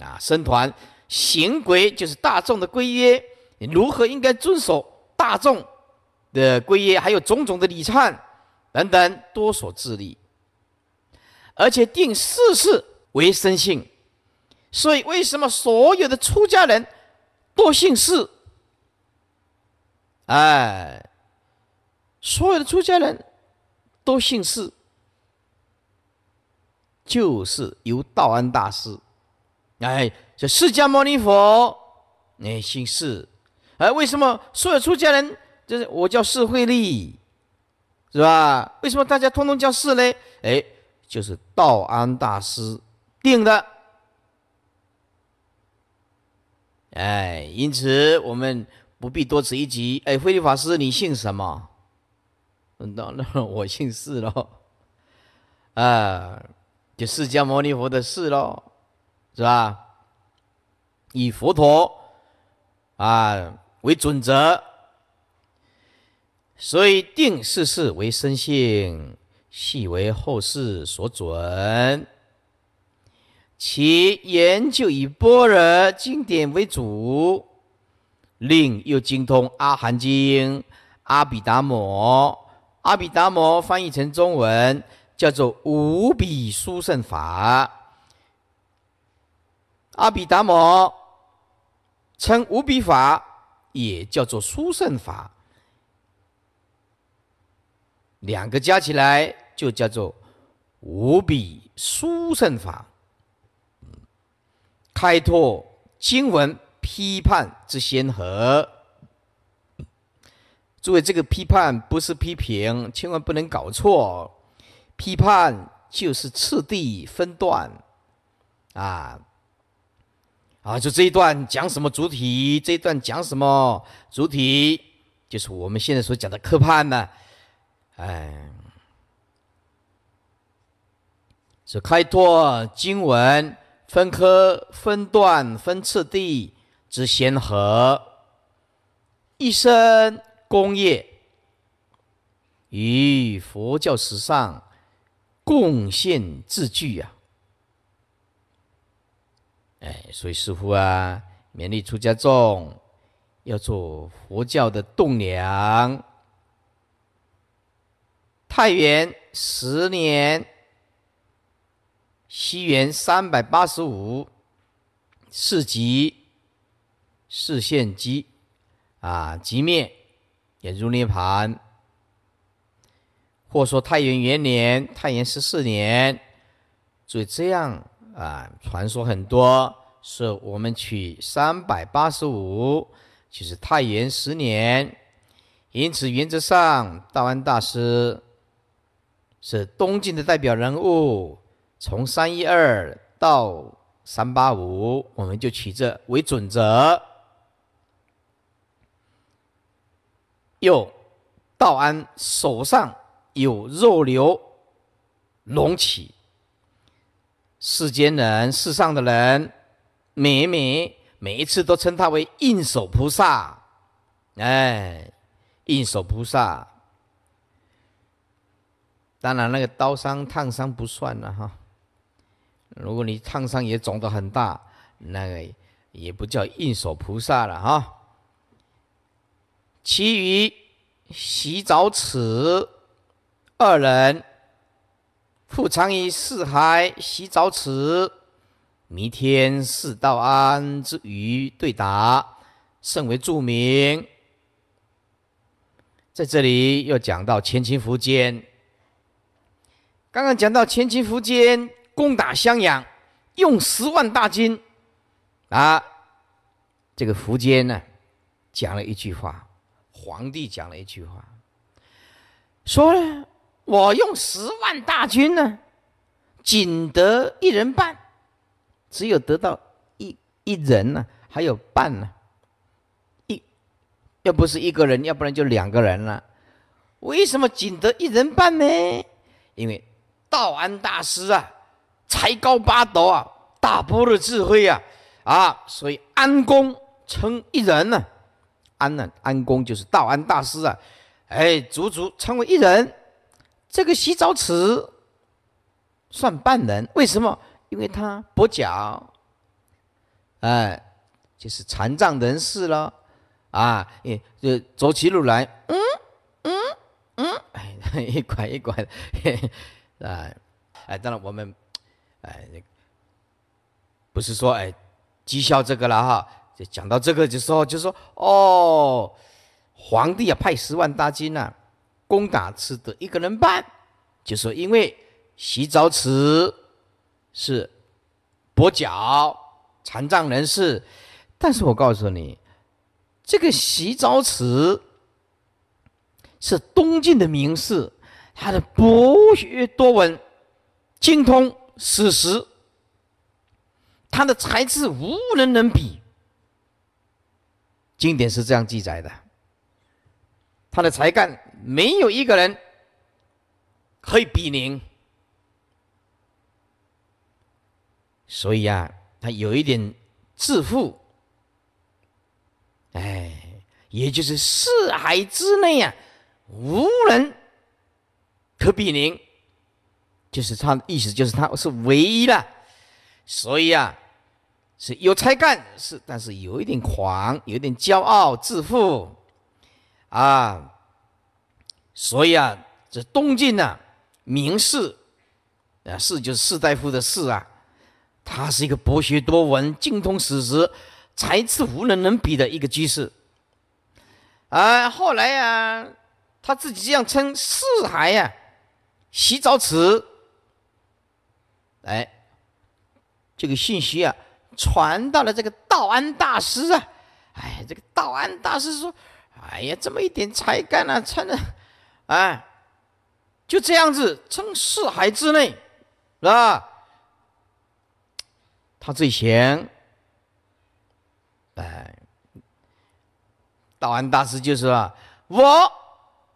啊，僧团行规就是大众的规约，你如何应该遵守大众的规约，还有种种的礼忏等等，多所自立，而且定四事为生性。所以，为什么所有的出家人都姓氏？哎，所有的出家人都姓氏，就是由道安大师。哎，这释迦牟尼佛，哎，姓释，哎，为什么所有出家人就是我叫释慧利，是吧？为什么大家通通叫释呢？哎，就是道安大师定的。哎，因此我们不必多此一举。哎，慧利法师，你姓什么？那那我姓释喽，啊，就释迦牟尼佛的释喽。是吧？以佛陀啊为准则，所以定世世为生性，系为后世所准。其研究以般若经典为主，另又精通阿含经、阿毗达摩。阿毗达摩翻译成中文叫做五比殊胜法。阿毗达摩称五比法，也叫做书胜法，两个加起来就叫做五比书胜法，开拓经文批判之先河。诸位，这个批判不是批评，千万不能搞错，批判就是次第分段，啊。啊，就这一段讲什么主体？这一段讲什么主体？就是我们现在所讲的科判呢。哎，是开拓经文分科、分段、分次第之先河，一生功业与佛教史上贡献字句呀。哎，所以师傅啊，勉励出家众，要做佛教的栋梁。太原十年，西元三百八十五，四级四现集，啊，集灭，眼入涅槃。或说太原元年，太原十四年，所以这样。啊，传说很多，是我们取三百八十五，就是太元十年。因此原则上，道安大师是东晋的代表人物，从三一二到三八五，我们就取这为准则。又，道安手上有肉瘤隆起。世间人，世上的人，每每每一次都称他为应手菩萨，哎，应手菩萨。当然，那个刀伤、烫伤不算了哈。如果你烫伤也肿得很大，那个也不叫应手菩萨了哈。其余洗澡池二人。复藏于四海，洗澡池，弥天四道安之于对答，甚为著名。在这里又讲到前秦苻坚，刚刚讲到前秦苻坚攻打襄阳，用十万大军，啊，这个苻坚呢，讲了一句话，皇帝讲了一句话，说。了。我用十万大军呢，仅得一人半，只有得到一一人呢，还有半呢，一要不是一个人，要不然就两个人了。为什么仅得一人半呢？因为道安大师啊，才高八斗啊，大波的智慧啊，啊，所以安公称一人呢，安呢，安公就是道安大师啊，哎，足足称为一人。这个洗澡池算半人，为什么？因为他跛脚，哎，就是残障人士了，啊，也就走起路来，嗯嗯嗯，一拐一拐，啊，哎，当然我们，哎，不是说哎讥笑这个了哈，就讲到这个就说就说哦，皇帝要派十万大军呐。攻打池的一个人半，就说因为洗澡池是跛脚残障人士，但是我告诉你，这个洗澡池是东晋的名士，他的博学多闻，精通史实，他的才智无人能比。经典是这样记载的。他的才干没有一个人可以比您，所以呀，他有一点自负，哎，也就是四海之内呀，无人可比您，就是他的意思，就是他是唯一的，所以啊，是有才干，是，但是有一点狂，有一点骄傲自负。啊，所以啊，这东晋呢，名士，啊士就是士大夫的士啊，他是一个博学多闻、精通史实、才智无人能比的一个居士。啊，后来呀，他自己这样称四海呀，洗澡池。哎，这个信息啊，传到了这个道安大师啊，哎，这个道安大师说。哎呀，这么一点才干啊，撑的，哎，就这样子撑四海之内，是吧？他最闲，哎，道安大师就是了，我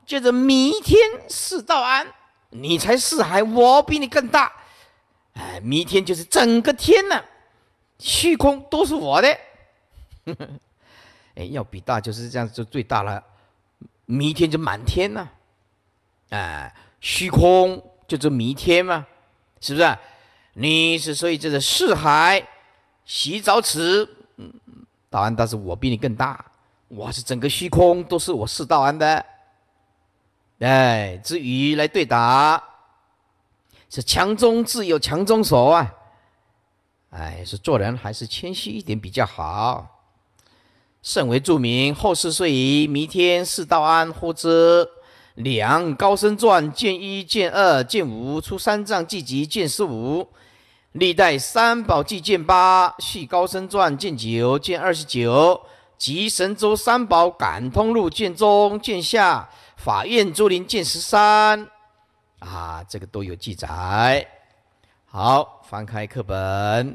就是弥天是道安，你才四海，我比你更大，哎，弥天就是整个天呐，虚空都是我的。要比大就是这样就最大了，弥天就满天呐，哎，虚空就这弥天嘛，是不是？你是所以这是四海洗澡池，嗯，道安，但是我比你更大，我是整个虚空都是我四道安的，哎，至于来对打，是强中自有强中手啊，哎，是做人还是谦虚一点比较好。甚为著名，后世遂以弥天四道安呼之。两高僧传见一、见二、见五出三藏记集见十五，历代三宝记见八续高僧传见九见二十九及神州三宝感通录见中见下法院竹林见十三啊，这个都有记载。好，翻开课本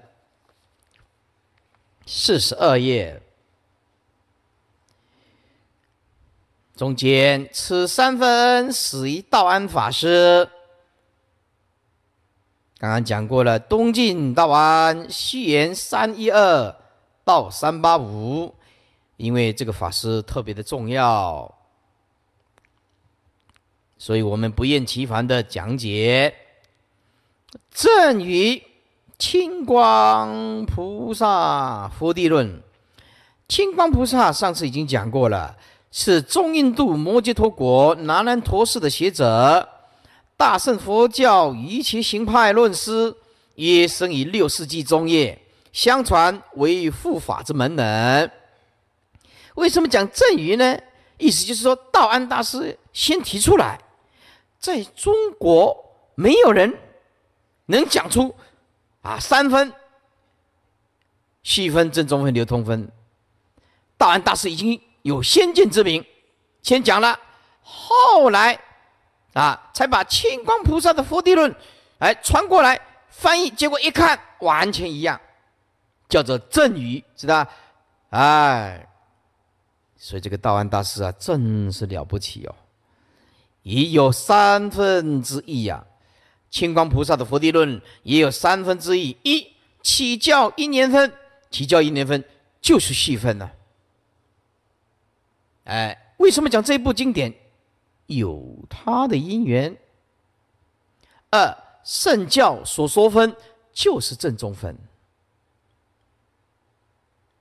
四十二页。中间此三分死于道安法师，刚刚讲过了，东晋道安，西言三一二到三八五，因为这个法师特别的重要，所以我们不厌其烦的讲解《正于清光菩萨佛地论》，清光菩萨上次已经讲过了。是中印度摩揭陀国那南陀寺的学者，大圣佛教一切行派论师，也生于六世纪中叶。相传为护法之门人。为什么讲正余呢？意思就是说，道安大师先提出来，在中国没有人能讲出啊三分、细分、正中分、流通分。道安大师已经。有先见之明，先讲了，后来啊才把清光菩萨的佛地论，哎传过来翻译，结果一看完全一样，叫做正语，知道？哎，所以这个道安大师啊真是了不起哦，也有三分之一呀，清光菩萨的佛地论也有三分之一，一起教一年分，起教一年分就是细分了。哎，为什么讲这部经典有它的因缘？二，圣教所说分就是正宗分，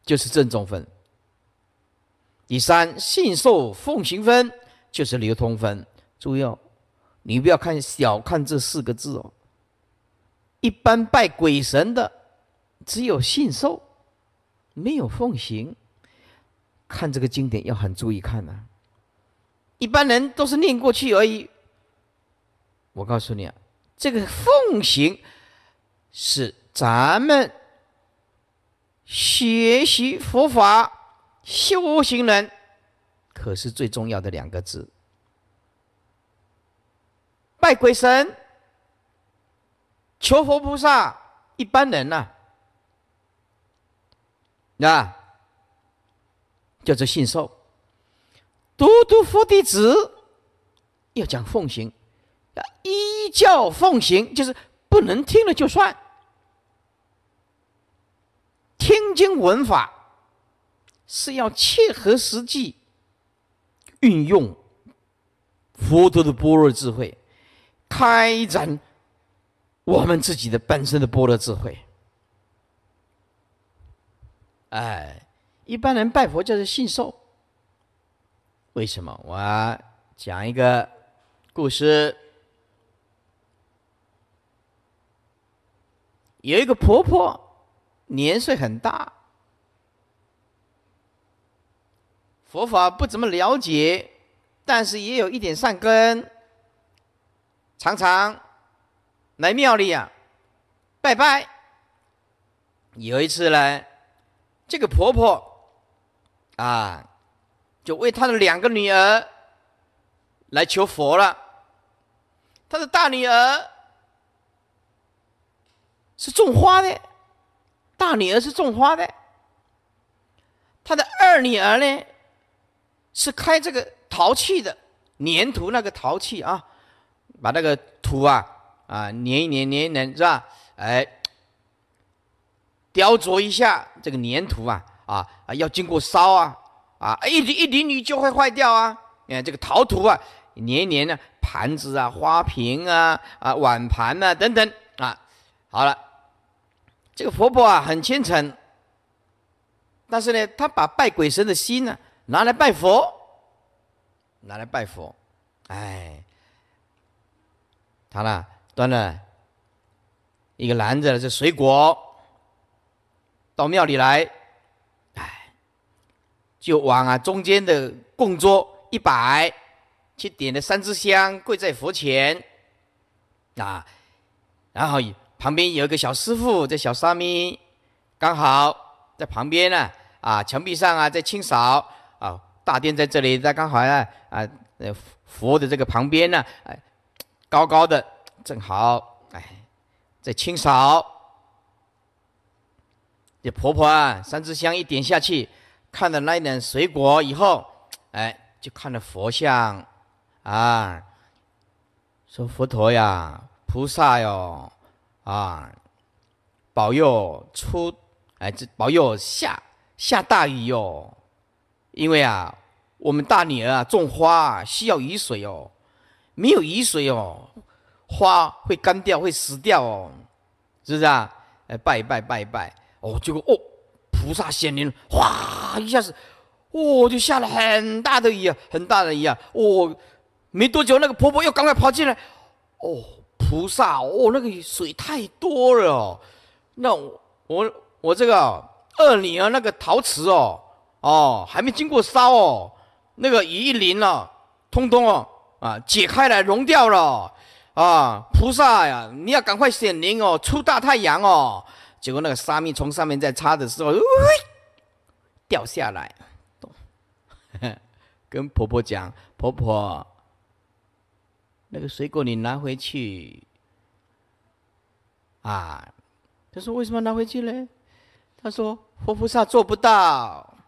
就是正宗分。第三，信受奉行分就是流通分。注意，哦，你不要看小看这四个字哦。一般拜鬼神的只有信受，没有奉行。看这个经典要很注意看呐，一般人都是念过去而已。我告诉你啊，这个奉行是咱们学习佛法修行人，可是最重要的两个字。拜鬼神、求佛菩萨，一般人呐，那。叫做信受，读读佛弟子要讲奉行，要依教奉行，就是不能听了就算。听经闻法是要切合实际运用佛陀的般若智慧，开展我们自己的本身的般若智慧。哎。一般人拜佛就是信受，为什么？我讲一个故事，有一个婆婆，年岁很大，佛法不怎么了解，但是也有一点善根，常常来庙里呀拜拜。有一次呢，这个婆婆。啊，就为他的两个女儿来求佛了。他的大女儿是种花的，大女儿是种花的。他的二女儿呢，是开这个陶器的，粘土那个陶器啊，把那个土啊啊粘一粘，粘一粘是吧？哎，雕琢一下这个粘土啊。啊啊！要经过烧啊啊！一缕一缕你就会坏掉啊！你、看这个陶土啊，年年呢，盘子啊、花瓶啊、啊碗盘啊等等啊，好了，这个婆婆啊很虔诚，但是呢，她把拜鬼神的心呢拿来拜佛，拿来拜佛，哎，她呢端了一个篮子，这水果，到庙里来。就往啊中间的供桌一摆，去点了三支香，跪在佛前，啊，然后旁边有一个小师傅，这小沙弥刚好在旁边呢，啊，墙壁上啊在清扫，啊，大殿在这里，他刚好啊啊，佛佛的这个旁边呢，哎，高高的正好，哎，在清扫，这婆婆啊，三支香一点下去。看了那一点水果以后，哎，就看了佛像，啊，说佛陀呀，菩萨哟，啊，保佑出，哎，这保佑下下大雨哟，因为啊，我们大女儿啊种花需要雨水哦，没有雨水哦，花会干掉会死掉哦，是不是啊？哎，拜一拜拜一拜，哦，结果哦。菩萨显灵，哗！一下子，哦、就下了很大的雨啊，很大的雨啊，哦、没多久，那个婆婆又赶快跑进来，哦，菩萨，哦，那个水太多了，那我我我这个二女儿那个陶瓷哦，哦，还没经过烧哦，那个雨一淋了，通通哦，啊，解开了，融掉了，啊，菩萨呀，你要赶快显灵哦，出大太阳哦。结果那个沙蜜从上面在擦的时候，掉下来，跟婆婆讲，婆婆，那个水果你拿回去。啊，她说为什么拿回去嘞？她说活菩萨做不到。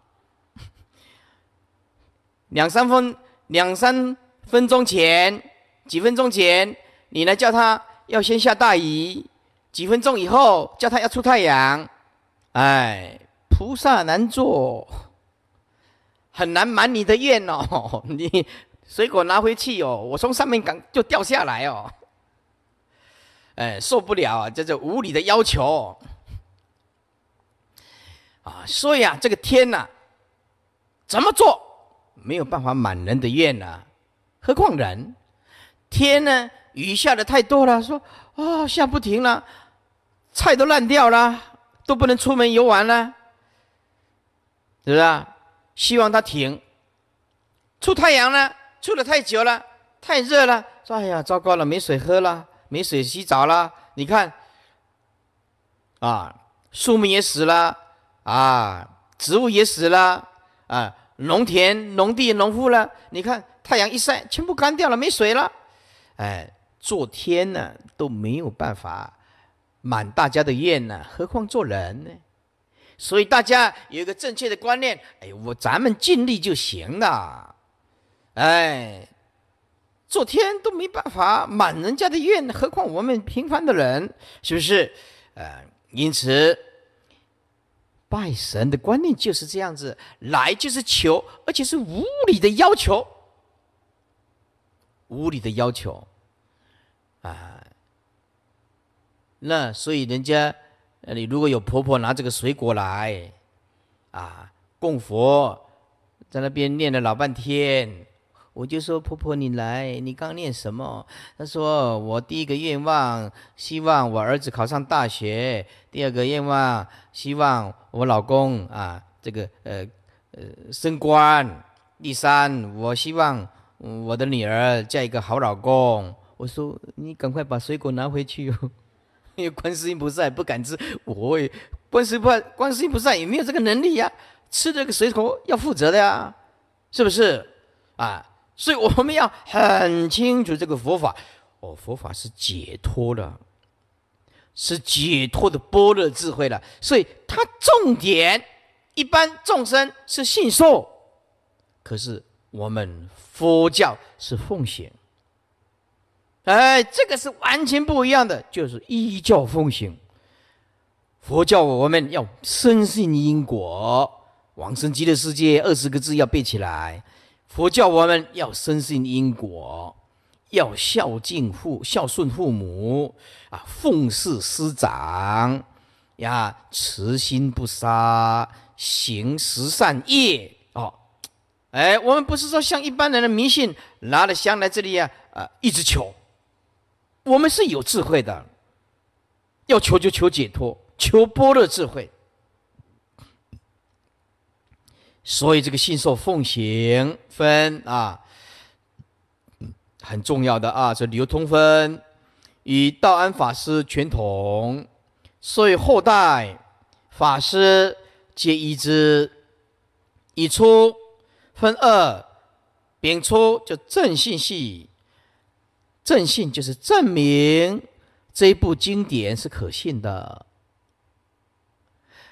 两三分，两三分钟前，几分钟前，你来叫他要先下大雨。几分钟以后叫他要出太阳，哎，菩萨难做，很难满你的愿哦。你水果拿回去哦，我从上面赶就掉下来哦，哎，受不了，啊，这是无理的要求，啊，所以啊，这个天呐，怎么做没有办法满人的愿啊，何况人，天呢，雨下的太多了，说啊，下不停了。菜都烂掉了，都不能出门游玩了，是不是？希望它停。出太阳了，出了太久了，太热了。说：“哎呀，糟糕了，没水喝了，没水洗澡了。”你看，啊，树木也死了，啊，植物也死了，啊，农田、农地、农户了。你看，太阳一晒，全部干掉了，没水了。哎，做天呢都没有办法。满大家的愿呢，何况做人呢？所以大家有一个正确的观念，哎，我咱们尽力就行了。哎，做天都没办法满人家的愿，何况我们平凡的人，是不是？呃，因此拜神的观念就是这样子，来就是求，而且是无理的要求，无理的要求，啊。那所以人家，你如果有婆婆拿这个水果来，啊，供佛，在那边念了老半天，我就说婆婆你来，你刚念什么？她说我第一个愿望，希望我儿子考上大学；第二个愿望，希望我老公啊，这个呃呃升官；第三，我希望我的女儿嫁一个好老公。我说你赶快把水果拿回去哦。因为观世音菩萨不敢吃，我也观世萨，观世音菩萨也没有这个能力呀，吃这个水果要负责的呀，是不是啊？所以我们要很清楚这个佛法，哦，佛法是解脱的，是解脱的般若智慧了，所以它重点一般众生是信受，可是我们佛教是奉行。哎，这个是完全不一样的，就是依教奉行。佛教我们要深信因果，往生极乐世界二十个字要背起来。佛教我们要深信因果，要孝敬父孝顺父母啊，奉事师长呀，慈心不杀，行十善业啊。哎，我们不是说像一般人的迷信，拿了香来这里呀，啊，一直求。我们是有智慧的，要求就求解脱，求般若智慧。所以这个信受奉行分啊，很重要的啊，这流通分与道安法师全同，所以后代法师皆依之。已出分二，丙出就正信系。正信就是证明这部经典是可信的。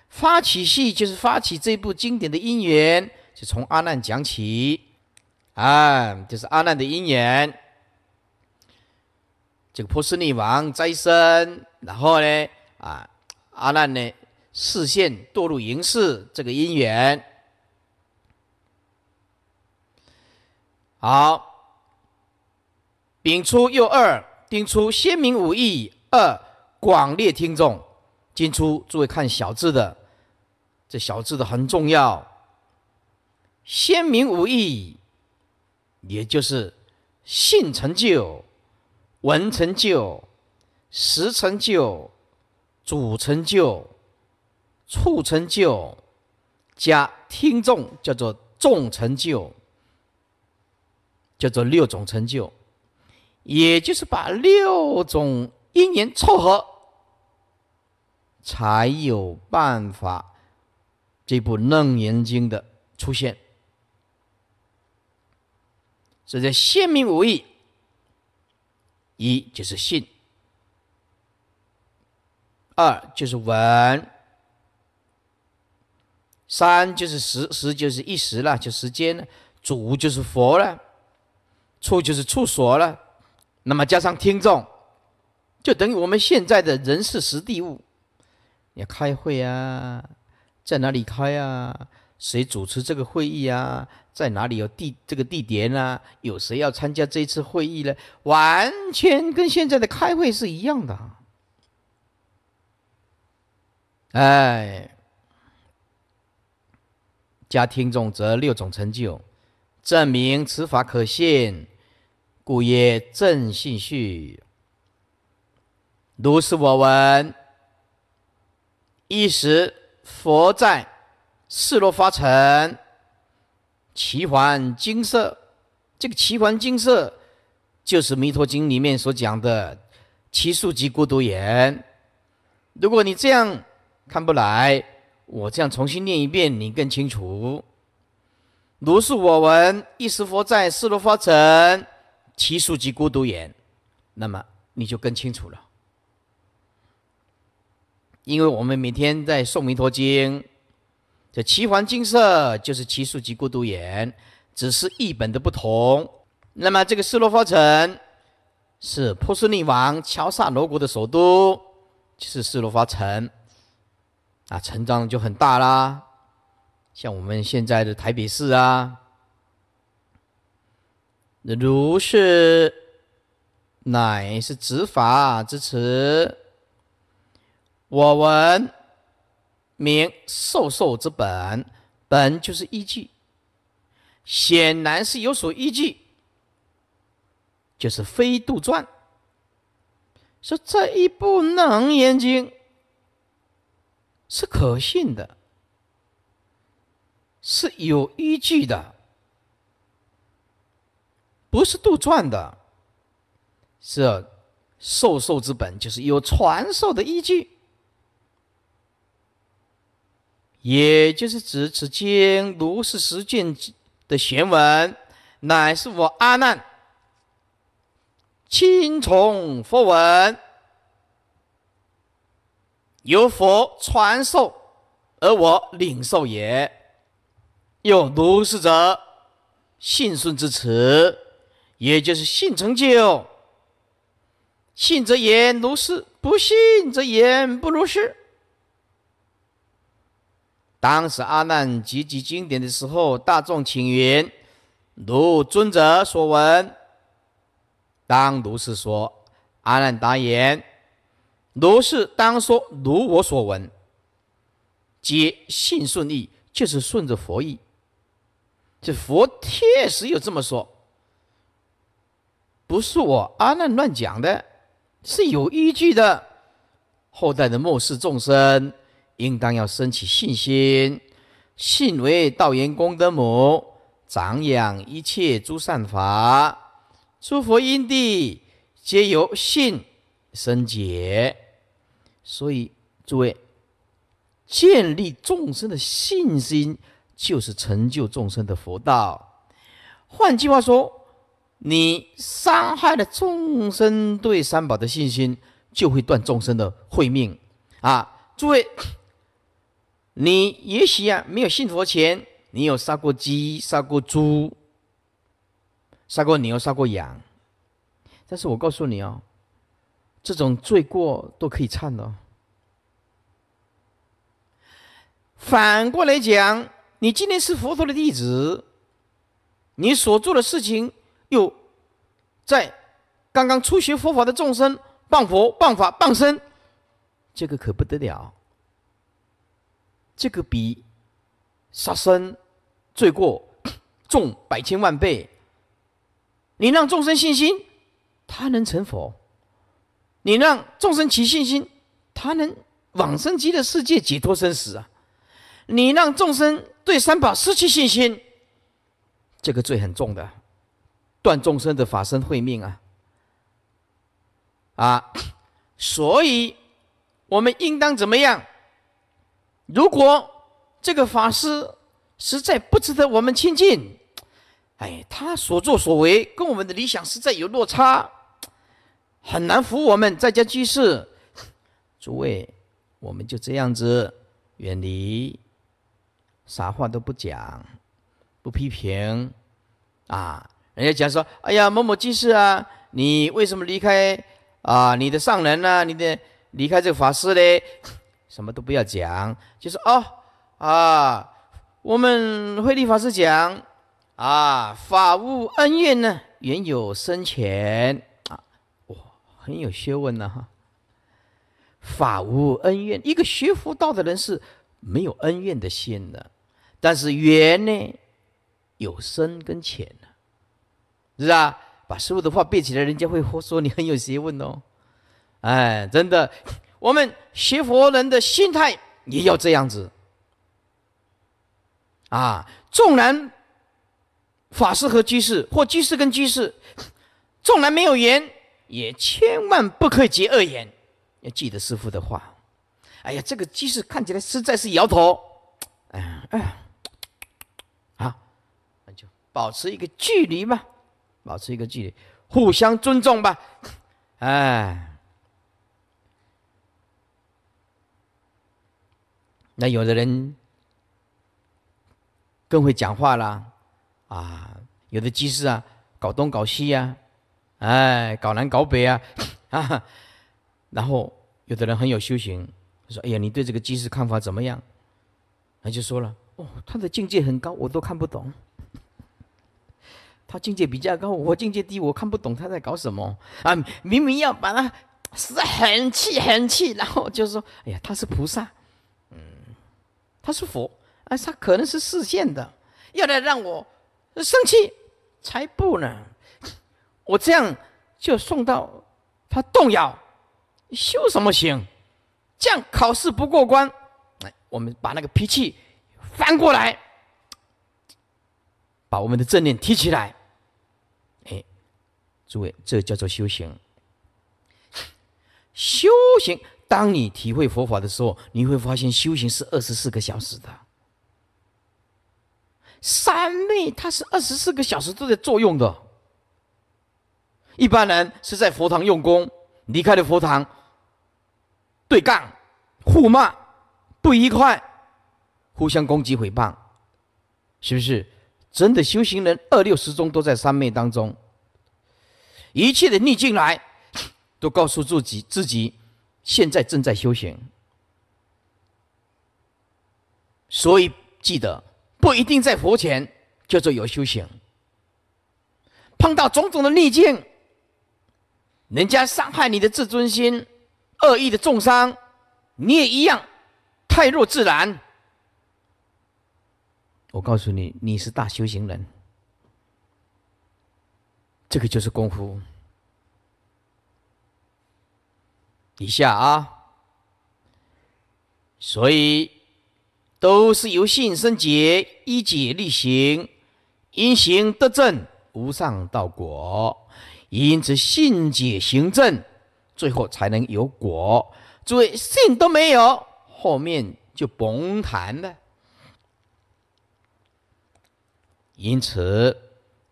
发起系就是发起这部经典的因缘，就从阿难讲起，啊，就是阿难的因缘。这个婆斯匿王斋生，然后呢，啊，阿难呢，视线堕入淫世这个因缘，好。丙出又二，丁出先明武艺二广列听众，今出诸位看小字的，这小字的很重要。先明武艺，也就是性成就、文成就、时成就、主成就、处成就，加听众叫做众成就，叫做六种成就。也就是把六种因缘凑合，才有办法这部《楞严经》的出现。所以，叫性命无义：一就是信，二就是闻，三就是时，时就是一时了，就时间了；主就是佛了，处就是处所了。那么加上听众，就等于我们现在的人事实地物，要开会啊，在哪里开啊？谁主持这个会议啊？在哪里有地？这个地点啊？有谁要参加这次会议呢？完全跟现在的开会是一样的。哎，加听众则六种成就，证明此法可信。故曰：“正信序。如是我闻。一时佛在示罗发城，奇环金色。这个奇环金色，就是《弥陀经》里面所讲的其数及孤独眼。如果你这样看不来，我这样重新念一遍，你更清楚。如是我闻，一时佛在示罗发城。”奇数疾孤独眼，那么你就更清楚了。因为我们每天在诵弥陀经，这七环金色就是奇数疾孤独眼，只是一本的不同。那么这个斯洛伐城是波斯匿王乔萨罗国的首都，就是斯洛伐城啊，成长就很大啦，像我们现在的台北市啊。如是，乃是执法之词。我闻，名受受之本，本就是依据，显然是有所依据，就是非杜撰。说这一部《楞严经》是可信的，是有依据的。不是杜撰的，是授受之本，就是有传授的依据，也就是指此经如是实之的玄文，乃是我阿难亲从佛闻，由佛传授，而我领受也，有如是者，信顺之词。也就是信成就，信则言如是，不信则言不如是。当时阿难集集经典的时候，大众请云：“如尊者所闻。当如是说，阿难答言，如是当说如我所闻。皆信顺意，就是顺着佛意。这佛确实有这么说。不是我阿难乱讲的，是有依据的。后代的末世众生应当要升起信心，信为道严功德母，长养一切诸善法，诸佛因地皆由信生解。所以，诸位建立众生的信心，就是成就众生的佛道。换句话说。你伤害了众生对三宝的信心，就会断众生的慧命啊！诸位，你也许啊没有信佛前，你有杀过鸡、杀过猪、杀过牛、杀过羊，但是我告诉你哦，这种罪过都可以忏的。反过来讲，你今天是佛陀的弟子，你所做的事情。就在刚刚初学佛法的众生，谤佛、谤法、谤身，这个可不得了。这个比杀生罪过重百千万倍。你让众生信心，他能成佛；你让众生起信心，他能往生极乐世界、解脱生死啊。你让众生对三宝失去信心，这个罪很重的。断众生的法身慧命啊！啊，所以我们应当怎么样？如果这个法师实在不值得我们亲近，哎，他所作所为跟我们的理想实在有落差，很难服我们在家居士。诸位，我们就这样子远离，啥话都不讲，不批评啊。人家讲说：“哎呀，某某居士啊，你为什么离开啊？你的上人呢？你的离开这个法师嘞？什么都不要讲，就是哦啊，我们慧立法师讲啊，法无恩怨呢，缘有深浅啊，哇，很有学问呢哈。法无恩怨，一个学佛道的人是没有恩怨的心的，但是缘呢，有深跟浅。”是啊，把师傅的话背起来，人家会说你很有学问哦。哎，真的，我们学佛人的心态也要这样子。啊，纵然法师和居士，或居士跟居士，纵然没有缘，也千万不可以结恶缘，要记得师傅的话。哎呀，这个居士看起来实在是摇头。哎哎，好，那就保持一个距离嘛。保持一个距离，互相尊重吧。哎，那有的人更会讲话啦，啊，有的机师啊，搞东搞西呀，哎，搞南搞北 啊，然后有的人很有修行，说：“哎呀，你对这个机师看法怎么样？”他就说了：“哦，他的境界很高，我都看不懂。”他境界比较高，我境界低，我看不懂他在搞什么啊！明明要把他使很气很气，然后就是说，哎呀，他是菩萨，嗯，他是佛，啊，他可能是示现的，要来让我生气才不呢！我这样就送到他动摇，修什么行？这样考试不过关，我们把那个脾气翻过来，把我们的正念提起来。诸位，这叫做修行。修行，当你体会佛法的时候，你会发现修行是二十四个小时的。三昧它是二十四个小时都在作用的。一般人是在佛堂用功，离开了佛堂，对杠、互骂、不愉快、互相攻击、诽谤，是不是？真的修行人二六十中都在三昧当中。一切的逆境来，都告诉自己：自己现在正在修行。所以记得，不一定在佛前叫做有修行。碰到种种的逆境，人家伤害你的自尊心，恶意的重伤，你也一样，泰若自然。我告诉你，你是大修行人。这个就是功夫。以下啊，所以都是由信生解，依解立行，因行得正，无上道果。因此，信解行正，最后才能有果。诸位，信都没有，后面就甭谈了。因此，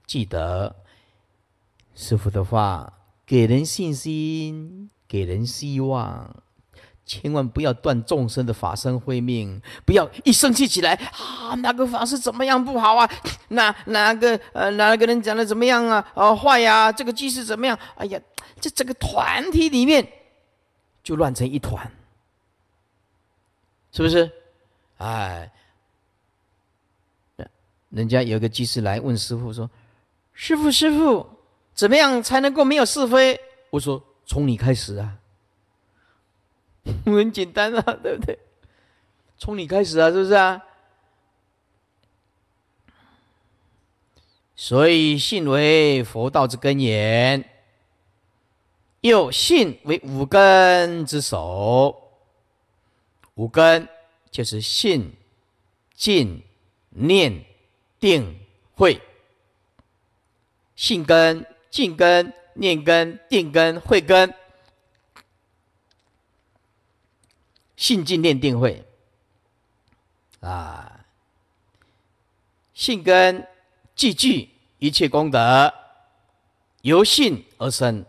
记得。师傅的话给人信心，给人希望，千万不要断众生的法身慧命。不要一生气起来啊，那个法师怎么样不好啊？那那个呃，哪个人讲的怎么样啊？啊坏呀！这个居士怎么样？哎呀，这整个团体里面就乱成一团，是不是？哎，人家有个居士来问师傅说：“师傅，师傅。”怎么样才能够没有是非？我说从你开始啊，很简单啊，对不对？从你开始啊，是不是啊？所以信为佛道之根源，又信为五根之首，五根就是信、见、念、定、慧，信根。静根、念根、定根、慧根，性静、念定慧，啊，性根既具一切功德，由性而生，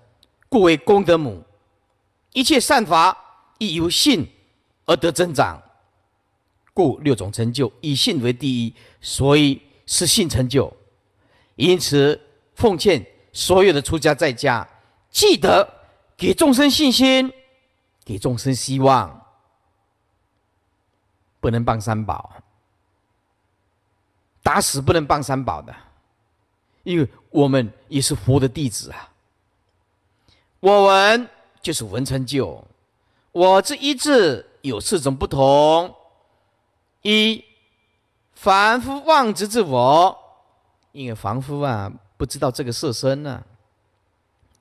故为功德母；一切善法亦由性而得增长，故六种成就以性为第一，所以是性成就。因此，奉劝所有的出家在家，记得给众生信心，给众生希望。不能帮三宝，打死不能帮三宝的，因为我们也是佛的弟子啊。我闻就是文成就，我这一字有四种不同：一，凡夫妄执自我，因为凡夫啊。不知道这个色身呢，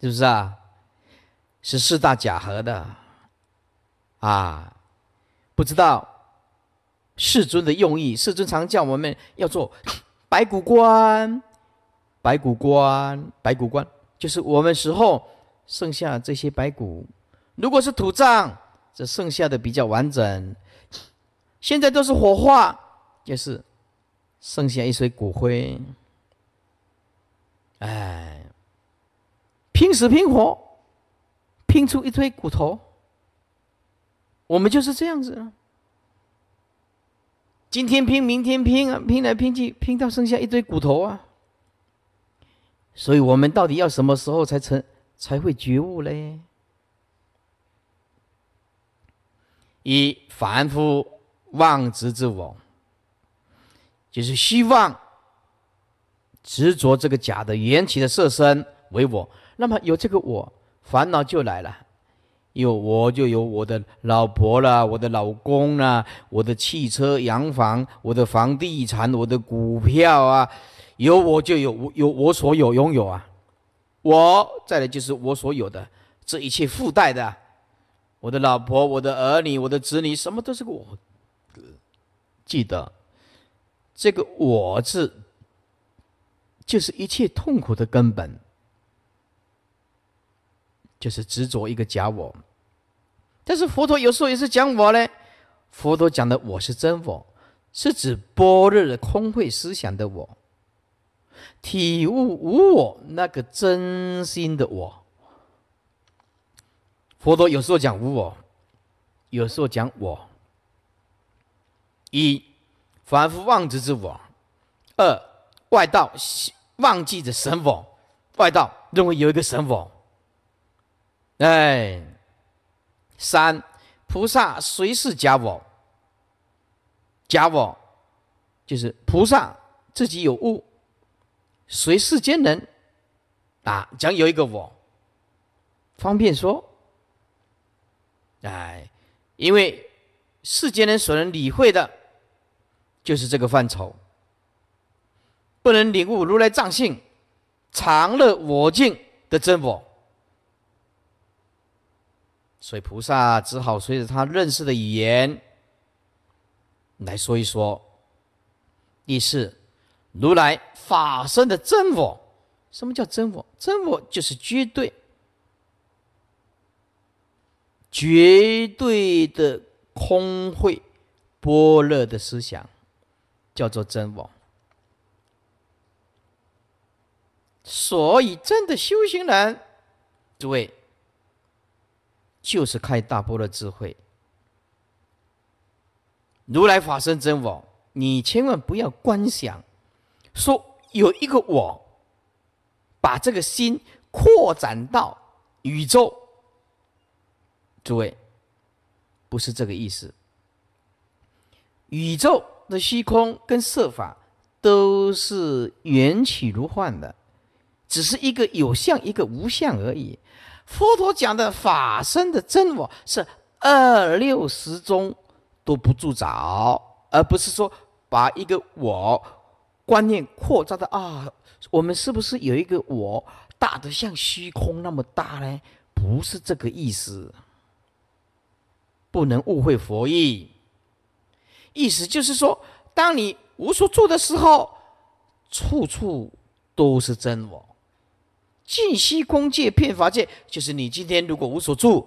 是不是啊？是四大假合的啊！不知道世尊的用意。世尊常叫我们要做 白骨观，白骨观，白骨观，就是我们死后剩下这些白骨。如果是土葬，这剩下的比较完整；现在都是火化，就是剩下一堆骨灰。哎，拼死拼活，拼出一堆骨头。我们就是这样子，今天拼，明天拼啊，拼来拼去，拼到剩下一堆骨头啊。所以，我们到底要什么时候才成，才会觉悟嘞？一凡夫妄执自我，就是希望。执着这个假的缘起的色身为我，那么有这个我，烦恼就来了。有我就有我的老婆了，我的老公啊，我的汽车、洋房、我的房地产、我的股票啊，有我就有我有我所有拥有啊。我再来就是我所有的这一切附带的，我的老婆、我的儿女、我的子女，什么都是我记得，这个我字。就是一切痛苦的根本，就是执着一个假我。但是佛陀有时候也是讲我嘞，佛陀讲的我是真我，是指般若空慧思想的我，体悟无我那个真心的我。佛陀有时候讲无我，有时候讲我。一凡夫妄执之我，二。外道忘记这神佛，外道认为有一个神佛。哎，三菩萨随是假我，假我就是菩萨自己有悟，随世间人啊，讲有一个我，方便说，哎，因为世间人所能理会的，就是这个范畴。不能领悟如来藏性、常乐我净的真我，所以菩萨只好随着他认识的语言来说一说。第四，如来法身的真我，什么叫真我？真我就是绝对、绝对的空慧、般若的思想，叫做真我。所以，真的修行人，诸位，就是开大波的智慧。如来法身真我，你千万不要观想说有一个我，把这个心扩展到宇宙。诸位，不是这个意思。宇宙的虚空跟设法都是缘起如幻的。只是一个有相，一个无相而已。佛陀讲的法身的真我是二六十中都不住着，而不是说把一个我观念扩张的啊，我们是不是有一个我大的像虚空那么大呢？不是这个意思，不能误会佛意。意思就是说，当你无所住的时候，处处都是真我。净息功德片法界，就是你今天如果无所住。